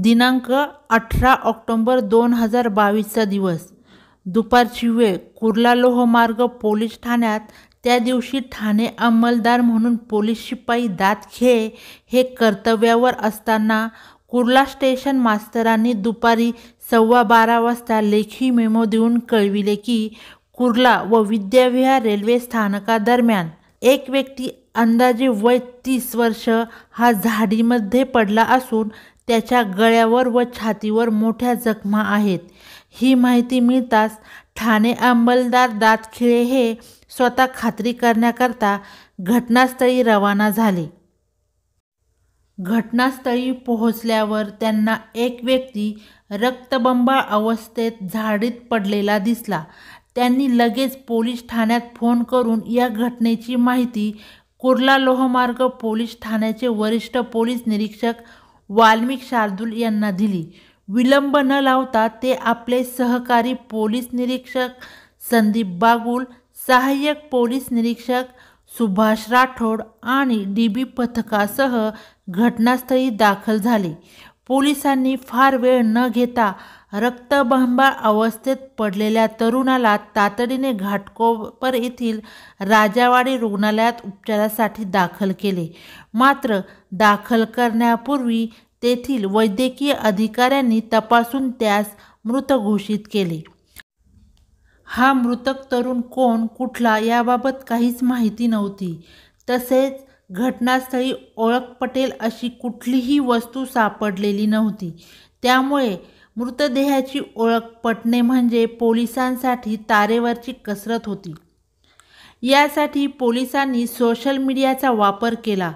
दिनांक अठरा ऑक्टोंबर दोन हजार बावीसचा दिवस दुपारची वेळ कुर्ला लोहमार्ग पोलीस ठाण्यात त्या दिवशी ठाणे अंमलदार म्हणून पोलीस शिपाई दातखे हे कर्तव्यावर असताना कुर्ला स्टेशन मास्तरांनी दुपारी सव्वा बारा वाजता लेखी मेमो देऊन कळविले की कुर्ला व विद्याविहार रेल्वे स्थानकादरम्यान एक व्यक्ती अंदाजे वय तीस वर्ष हा झाडीमध्ये पडला असून त्याच्या गळ्यावर व छातीवर मोठ्या जखमा आहेत ही माहिती मिळताच ठाणे अंमलदार दातखिळे हे स्वतः खात्री करण्याकरता घटनास्थळी रवाना झाले घटनास्थळी पोहोचल्यावर त्यांना एक व्यक्ती रक्तबंबा अवस्थेत झाडीत पडलेला दिसला त्यांनी लगेच पोलीस ठाण्यात फोन करून या घटनेची माहिती कुर्ला लोहमार्ग पोलीस ठाण्याचे वरिष्ठ पोलीस निरीक्षक वाल्मिक शार्दूल यांना दिली विलंब न लावता ते आपले सहकारी पोलीस निरीक्षक संदीप बागुल सहाय्यक पोलीस निरीक्षक सुभाष राठोड आणि डी बी पथकासह घटनास्थळी दाखल झाले पोलिसांनी फार वेळ न घेता रक्तबंबा अवस्थेत पडलेल्या तरुणाला तातडीने घाटकोपर येथील राजावाडी रुग्णालयात उपचारासाठी दाखल केले मात्र दाखल करण्यापूर्वी तेथील वैद्यकीय अधिकाऱ्यांनी तपासून त्यास मृत घोषित केले हा मृतक तरुण कोण कुठला याबाबत काहीच माहिती नव्हती तसेच घटनास्थळी ओळख पटेल अशी कुठलीही वस्तू सापडलेली नव्हती त्यामुळे मृतदेहाची ओळख पटणे म्हणजे पोलिसांसाठी तारेवरची कसरत होती यासाठी पोलिसांनी सोशल मीडियाचा वापर केला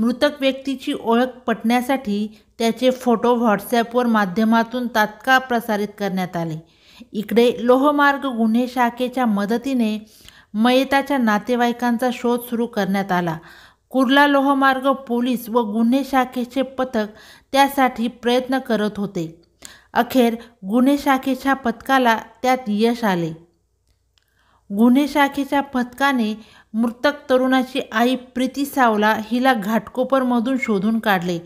मृतक व्यक्तीची ओळख पटण्यासाठी त्याचे फोटो व्हॉट्सॲपवर माध्यमातून तात्काळ प्रसारित करण्यात आले इकडे लोहमार्ग गुन्हे शाखेच्या मदतीने मयताच्या नातेवाईकांचा शोध सुरू करण्यात आला कुर्ला लोहमार्ग पोलीस व गुन्हे शाखेचे पथक त्यासाठी प्रयत्न करत होते अखेर गुन्हे शाखेच्या पथकाला त्यात यश आले गुन्हे शाखेच्या पथकाने मृतक तरुणाची आई प्रीती सावला हिला घाटकोपरमधून शोधून काढले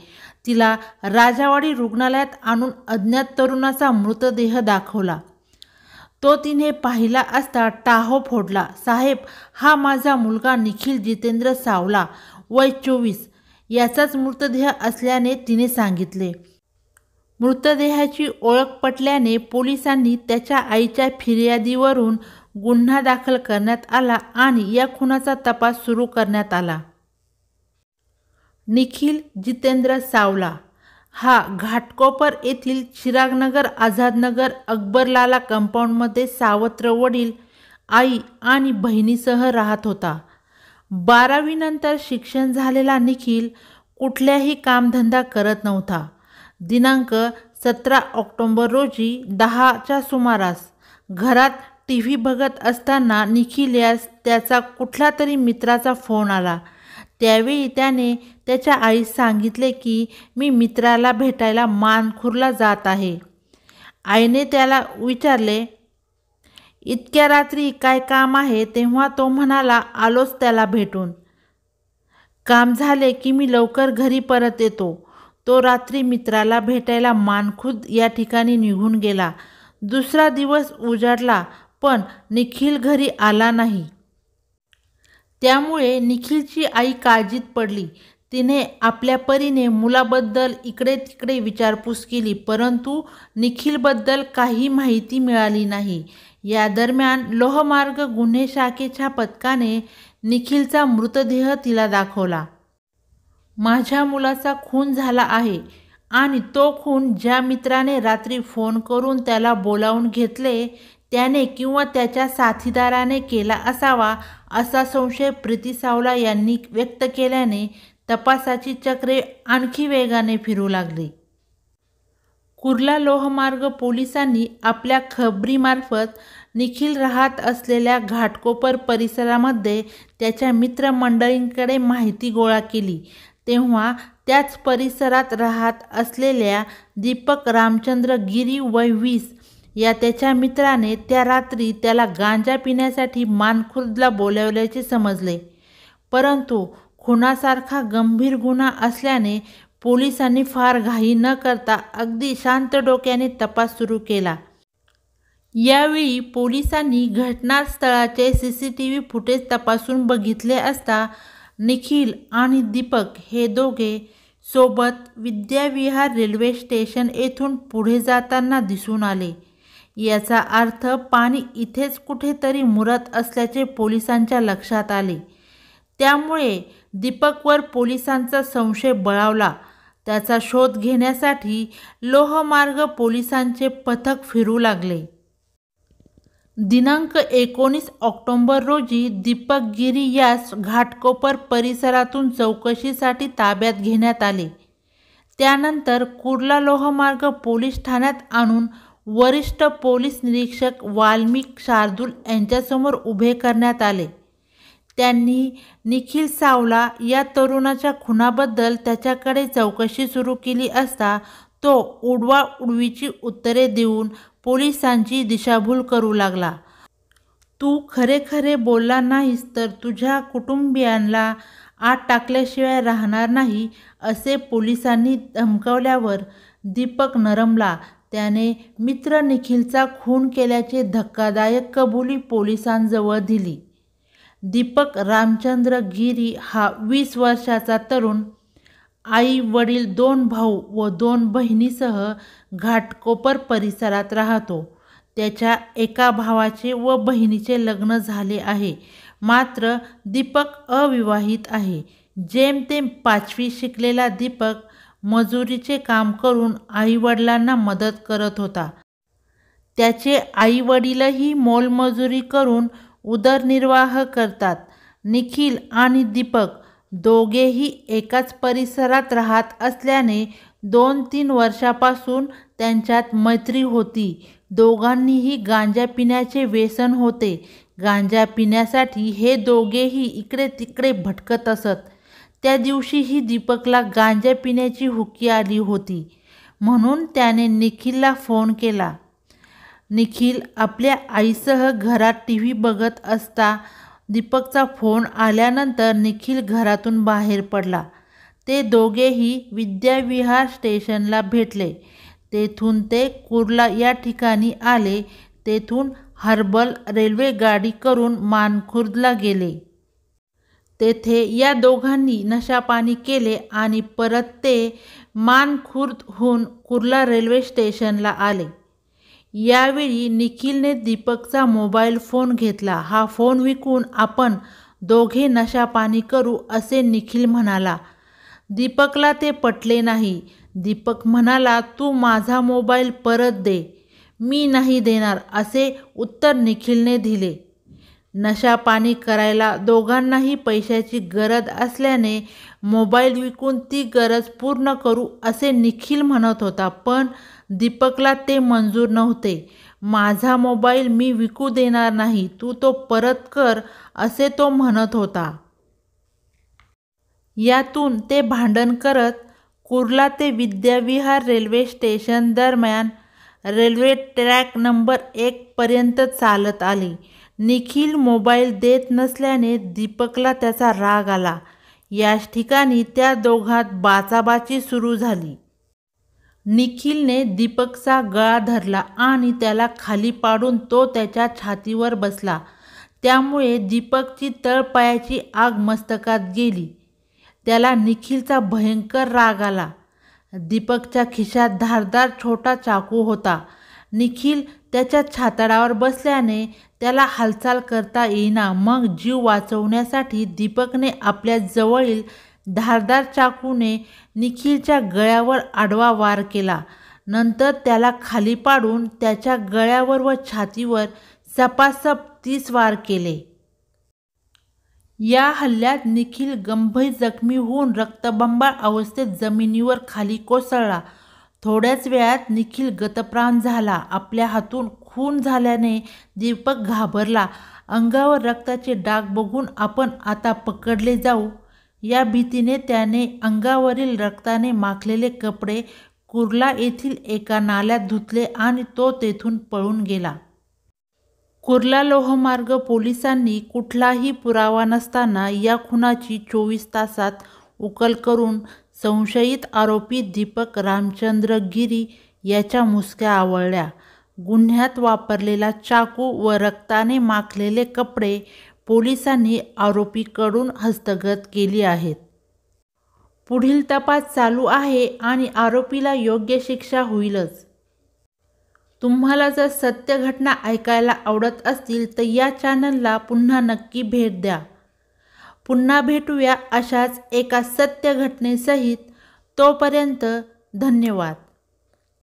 तिला राजावाडी रुग्णालयात आणून अज्ञात तरुणाचा मृतदेह दाखवला तो तिने पाहिला असता टाहो फोडला साहेब हा माझा मुलगा निखिल जितेंद्र सावला वय चोवीस याचाच मृतदेह असल्याने तिने सांगितले मृतदेहाची ओळख पटल्याने पोलिसांनी त्याच्या आईच्या फिर्यादीवरून गुन्हा दाखल करण्यात आला आणि या खुनाचा तपास सुरू करण्यात आला निखिल जितेंद्र सावला हा घाटकोपर येथील चिरागनगर आझादनगर अकबरलाला कंपाऊंडमध्ये सावत्र वडील आई आणि बहिणीसह राहत होता बारावीनंतर शिक्षण झालेला निखिल कुठल्याही कामधंदा करत नव्हता दिनांक सतरा ऑक्टोंबर रोजी दहाच्या सुमारास घरात टी व्ही बघत असताना निखिल यास त्याचा कुठला तरी मित्राचा फोन आला त्यावेळी त्याने त्याच्या आईस सांगितले की मी मित्राला भेटायला मानखुरला जात आहे आईने त्याला विचारले इतक्या रात्री काय काम आहे तेव्हा तो म्हणाला आलोच त्याला भेटून काम झाले की मी लवकर घरी परत येतो तो रात्री मित्राला भेटायला मानखुद या ठिकाणी निघून गेला दुसरा दिवस उजाडला पण निखिल घरी आला नाही त्यामुळे निखिलची आई काळजीत पडली तिने आपल्या परीने मुलाबद्दल इकडे तिकडे विचारपूस केली परंतु निखिलबद्दल काही माहिती मिळाली नाही या दरम्यान लोहमार्ग गुन्हे शाखेच्या पथकाने निखिलचा मृतदेह तिला दाखवला माझ्या मुलाचा खून झाला आहे आणि तो खून ज्या मित्राने रात्री फोन करून त्याला बोलावून घेतले त्याने किंवा त्याच्या साथीदाराने केला असावा असा संशय प्रीती सावला यांनी व्यक्त केल्याने तपासाची चक्रे आणखी वेगाने फिरू लागली कुर्ला लोहमार्ग पोलिसांनी आपल्या खबरीमार्फत निखिल राहत असलेल्या घाटकोपर परिसरामध्ये त्याच्या मित्रमंडळींकडे माहिती गोळा केली तेव्हा त्याच परिसरात राहत असलेल्या दीपक रामचंद्र गिरी वय वीस या त्याच्या मित्राने त्या रात्री त्याला गांजा पिण्यासाठी मानखुर्दला बोलावल्याचे समजले परंतु खुनासारखा गंभीर गुन्हा असल्याने पोलिसांनी फार घाई न करता अगदी शांत डोक्याने तपास सुरू केला यावेळी पोलिसांनी घटनास्थळाचे C C T V footage तपासून बघितले असता निखिल आणि दीपक हे दोघे सोबत विद्याविहार रेल्वे स्टेशन येथून पुढे जाताना दिसून आले याचा अर्थ पाणी इथेच कुठेतरी मुरत असल्याचे पोलिसांच्या लक्षात आले त्यामुळे दीपकवर पोलिसांचा संशय बळावला त्याचा शोध घेण्यासाठी लोहमार्ग पोलिसांचे पथक फिरू लागले दिनांक एकोणीस ऑक्टोंबर रोजी दीपक गिरी यास घाटकोपर परिसरातून चौकशीसाठी ताब्यात घेण्यात आले त्यानंतर कुर्ला लोहमार्ग पोलीस ठाण्यात आणून वरिष्ठ पोलीस निरीक्षक वाल्मिक शार्दूल यांच्यासमोर उभे करण्यात आले त्यांनी निखिल सावला या तरुणाच्या खुनाबद्दल त्याच्याकडे चौकशी सुरू केली असता तो उडवा उडवीची उत्तरे देऊन पोलिसांची दिशाभूल करू लागला तू खरे खरे बोलला नाहीस तर तुझ्या कुटुंबियांना आत टाकल्याशिवाय राहणार नाही असे पोलिसांनी धमकवल्यावर दीपक नरमला त्याने मित्र निखिलचा खून केल्याचे धक्कादायक कबुली पोलिसांजवळ दिली दीपक रामचंद्र गिरी हा वीस वर्षाचा तरुण आई वडील दोन भाऊ व दोन बहिणीसह घाटकोपर परिसरात राहतो त्याच्या एका भावाचे व बहिणीचे लग्न झाले आहे मात्र दीपक अविवाहित आहे जेमतेम पाचवी शिकलेला दीपक मजुरीचे काम करून आईवडिलांना मदत करत होता त्याचे आईवडीलही मोलमजुरी करून उदरनिर्वाह करतात निखिल आणि दीपक दोघेही एकाच परिसरात राहत असल्याने दोन तीन वर्षापासून त्यांच्यात मैत्री होती दोघांनीही गांजा पिण्याचे व्यसन होते गांजा पिण्यासाठी हे दोघेही इकडे तिकडे भटकत असत त्या दिवशीही दीपकला गांजा पिण्याची हुकी आली होती म्हणून त्याने निखिलला फोन केला निखिल आपल्या आईसह घरात टी व्ही बघत असता दीपकचा फोन आल्यानंतर निखिल घरातून बाहेर पडला ते दोघेही विद्याविहार स्टेशनला भेटले तेथून ते कुर्ला या ठिकाणी आले तेथून हर्बल रेल्वे गाडी करून मानखुर्दला गेले तेथे या दोघांनी नशापाणी केले आणि परत ते मानखुर्दहून कुर्ला रेल्वे स्टेशनला आले यावेळी निखिलने दीपकचा मोबाईल फोन घेतला हा फोन विकून आपण दोघे नशापाणी करू असे निखिल म्हणाला दीपकला ते पटले नाही दीपक म्हणाला तू माझा मोबाईल परत दे मी नाही देणार असे उत्तर निखिलने दिले नशापाणी करायला दोघांनाही पैशाची गरज असल्याने मोबाईल विकून ती गरज पूर्ण करू असे निखिल म्हणत होता पण दीपकला ते मंजूर नव्हते माझा मोबाईल मी विकू देणार नाही तू तो परत कर असे तो म्हणत होता यातून ते भांडण करत कुर्ला ते विद्याविहार रेल्वे स्टेशन दरम्यान रेल्वे ट्रॅक नंबर एकपर्यंत चालत आली निखिल मोबाईल देत नसल्याने दीपकला त्याचा राग आला याच ठिकाणी त्या दोघात बाचाबाची सुरू झाली निखिलने दीपकचा गळा धरला आणि त्याला खाली पाडून तो त्याच्या छातीवर बसला त्यामुळे दीपकची तळपायाची आग मस्तकात गेली त्याला निखिलचा भयंकर राग आला दीपकच्या खिशात धारदार छोटा चाकू होता निखिल त्याच्या छाताडावर बसल्याने त्याला हालचाल करता येईना मग जीव वाचवण्यासाठी दीपकने आपल्या जवळील धारदार चाकूने निखिलच्या गळ्यावर आडवा वार केला नंतर त्याला खाली पाडून त्याच्या गळ्यावर व छातीवर सपासप तीस वार केले या हल्ल्यात निखिल गंभीर जखमी होऊन रक्तबंबाळ अवस्थेत जमिनीवर खाली कोसळला थोड्याच वेळात निखिल गतप्राण झाला आपल्या हातून खून झाल्याने दीपक घाबरला अंगावर रक्ताचे डाग बघून आपण आता पकडले जाऊ या भीतीने त्याने अंगावरील रक्ताने माखलेले कपडे कुर्ला येथील एका नाल्यात धुतले आणि तो तेथून पळून गेला कुर्ला लोहमार्ग पोलिसांनी कुठलाही पुरावा नसताना या खुनाची चोवीस तासात उकल करून संशयित आरोपी दीपक रामचंद्र गिरी याच्या मुसक्या आवळल्या गुन्ह्यात वापरलेला चाकू व रक्ताने माखलेले कपडे पोलिसांनी आरोपीकडून हस्तगत केली आहेत पुढील तपास चालू आहे आणि आरोपीला योग्य शिक्षा होईलच तुम्हाला जर सत्य घटना ऐकायला आवडत असतील तर या चॅनलला पुन्हा नक्की भेट द्या पुन्हा भेटूया अशाच एका सत्य घटनेसहित तोपर्यंत धन्यवाद